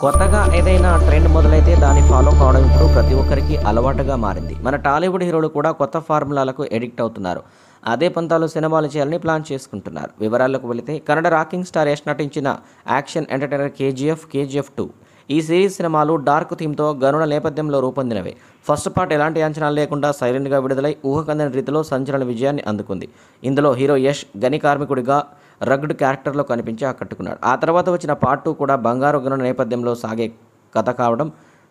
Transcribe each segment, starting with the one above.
కొత్తగా ఏదైనా ట్రెండ్ మొదలైతే దాన్ని ఫాలో కావడం ఇప్పుడు ప్రతి ఒక్కరికి అలవాటుగా మారింది మన టాలీవుడ్ హీరోలు కూడా కొత్త ఫార్ములాలకు ఎడిక్ట్ అవుతున్నారు అదే పంతాలు సినిమాలు చేయాలని ప్లాన్ చేసుకుంటున్నారు వివరాలకు వెళితే కన్నడ రాకింగ్ స్టార్ యష్ నటించిన action entertainer KGF KGF two ఈ సిరీస్ సినిమాలు డార్క్ థీమ్తో గరుణ నేపథ్యంలో రూపొందినవి ఫస్ట్ పార్ట్ ఎలాంటి అంచనాలు లేకుండా సైలెంట్గా విడుదలై ఊహకందని రీతిలో సంచలన విజయాన్ని అందుకుంది ఇందులో హీరో యష్ గని కార్మికుడిగా రగ్డ్ క్యారెక్టర్లో కనిపించి ఆకట్టుకున్నాడు ఆ తర్వాత వచ్చిన పార్ట్ టూ కూడా బంగారు గ్రహణ నేపథ్యంలో సాగే కథ కావడం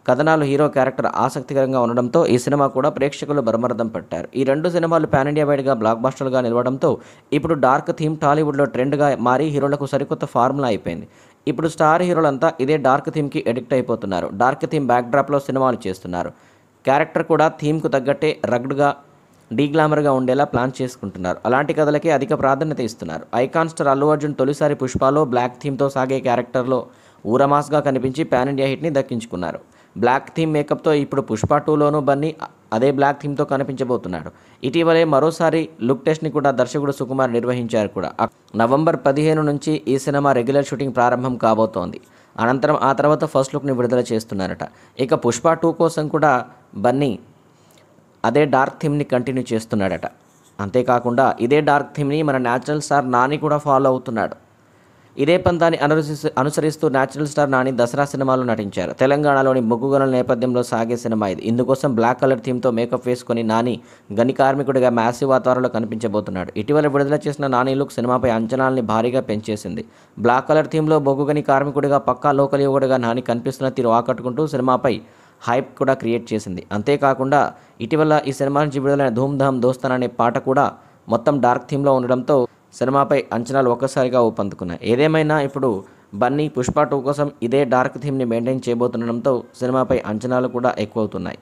కథనాలు హీరో క్యారెక్టర్ ఆసక్తికరంగా ఉండడంతో ఈ సినిమా కూడా ప్రేక్షకులు బరమర్థం పట్టారు ఈ రెండు సినిమాలు పాన్ ఇండియా వైడ్గా బ్లాక్ బాస్టర్లుగా నిలవడంతో ఇప్పుడు డార్క్ థీమ్ టాలీవుడ్లో ట్రెండ్గా మారి హీరోలకు సరికొత్త ఫార్ములా అయిపోయింది ఇప్పుడు స్టార్ హీరోలంతా ఇదే డార్క్ థీమ్కి ఎడిక్ట్ అయిపోతున్నారు డార్క్ థీమ్ బ్యాక్డ్రాప్లో సినిమాలు చేస్తున్నారు క్యారెక్టర్ కూడా థీమ్కు తగ్గట్టే రగ్డ్గా డీగ్లామర్గా ఉండేలా ప్లాన్ చేసుకుంటున్నారు అలాంటి కథలకే అధిక ప్రాధాన్యత ఇస్తున్నారు ఐకాన్ స్టార్ అల్లు అర్జున్ తొలిసారి పుష్పాలో బ్లాక్ థీమ్తో సాగే క్యారెక్టర్లో ఊరమాస్గా కనిపించి పాన్ ఇండియా హిట్ని దక్కించుకున్నారు బ్లాక్ థీమ్ మేకప్తో ఇప్పుడు పుష్ప టూలోనూ బన్నీ అదే బ్లాక్ థీమ్తో కనిపించబోతున్నాడు ఇటీవలే మరోసారి లుక్ టెస్ట్ని కూడా దర్శకుడు సుకుమార్ నిర్వహించారు కూడా నవంబర్ పదిహేను నుంచి ఈ సినిమా రెగ్యులర్ షూటింగ్ ప్రారంభం కాబోతోంది అనంతరం ఆ తర్వాత ఫస్ట్ లుక్ని విడుదల చేస్తున్నారట ఇక పుష్ప టూ కోసం కూడా బన్నీ అదే డార్క్ థీమ్ని కంటిన్యూ చేస్తున్నాడట అంతేకాకుండా ఇదే డార్క్ థీమ్ని మన న్యాచురల్ స్టార్ నాని కూడా ఫాలో అవుతున్నాడు ఇదే పంతాన్ని అనుసరిస్తూ అనుసరిస్తూ న్యాచురల్ స్టార్ నాని దసరా సినిమాలో నటించారు తెలంగాణలోని ముగ్గుగల నేపథ్యంలో సాగే సినిమా ఇది ఇందుకోసం బ్లాక్ కలర్ థీమ్తో మేకప్ వేసుకుని నాని గని కార్మికుడిగా మ్యాసివ్ వాతావరణంలో కనిపించబోతున్నాడు ఇటీవల విడుదల చేసిన నాని లుక్ సినిమాపై అంచనాల్ని భారీగా పెంచేసింది బ్లాక్ కలర్ థీమ్లో బొగ్గుగని కార్మికుడిగా పక్కా లోకల్ యువకుడిగా నాని కనిపిస్తున్న తీరు ఆకట్టుకుంటూ సినిమాపై హైప్ కూడా క్రియేట్ చేసింది అంతేకాకుండా ఇటీవల ఈ సినిమా నుంచి విడుదలైన ధూమ్ ధామ్ దోస్తాన్ అనే పాట కూడా మొత్తం డార్క్ థీమ్లో ఉండడంతో సినిమాపై అంచనాలు ఒక్కసారిగా ఊపందుకున్నాయి ఏదేమైనా ఇప్పుడు బన్నీ పుష్ప టూ కోసం ఇదే డార్క్ థీమ్ని మెయింటైన్ చేయబోతుండడంతో సినిమాపై అంచనాలు కూడా ఎక్కువవుతున్నాయి